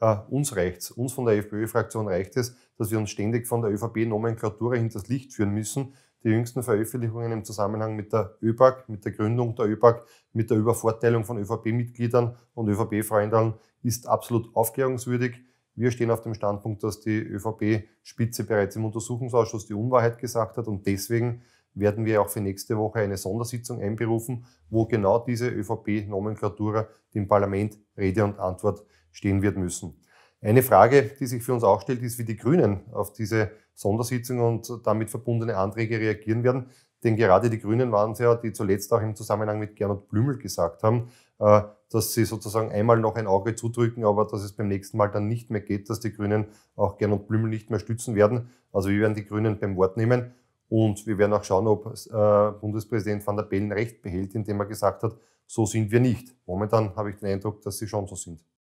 Uh, uns es, uns von der FPÖ-Fraktion reicht es, dass wir uns ständig von der ÖVP-Nomenklatur hinters Licht führen müssen. Die jüngsten Veröffentlichungen im Zusammenhang mit der ÖPAC, mit der Gründung der ÖPAC, mit der Übervorteilung von ÖVP-Mitgliedern und ÖVP-Freunden ist absolut aufklärungswürdig. Wir stehen auf dem Standpunkt, dass die ÖVP-Spitze bereits im Untersuchungsausschuss die Unwahrheit gesagt hat und deswegen werden wir auch für nächste Woche eine Sondersitzung einberufen, wo genau diese ÖVP-Nomenklatur dem Parlament Rede und Antwort stehen wird müssen. Eine Frage, die sich für uns auch stellt, ist, wie die Grünen auf diese Sondersitzung und damit verbundene Anträge reagieren werden. Denn gerade die Grünen waren es ja, die zuletzt auch im Zusammenhang mit Gernot Blümel gesagt haben, äh, dass sie sozusagen einmal noch ein Auge zudrücken, aber dass es beim nächsten Mal dann nicht mehr geht, dass die Grünen auch Gernot Blümel nicht mehr stützen werden. Also wir werden die Grünen beim Wort nehmen und wir werden auch schauen, ob äh, Bundespräsident van der Bellen recht behält, indem er gesagt hat, so sind wir nicht. Momentan habe ich den Eindruck, dass sie schon so sind.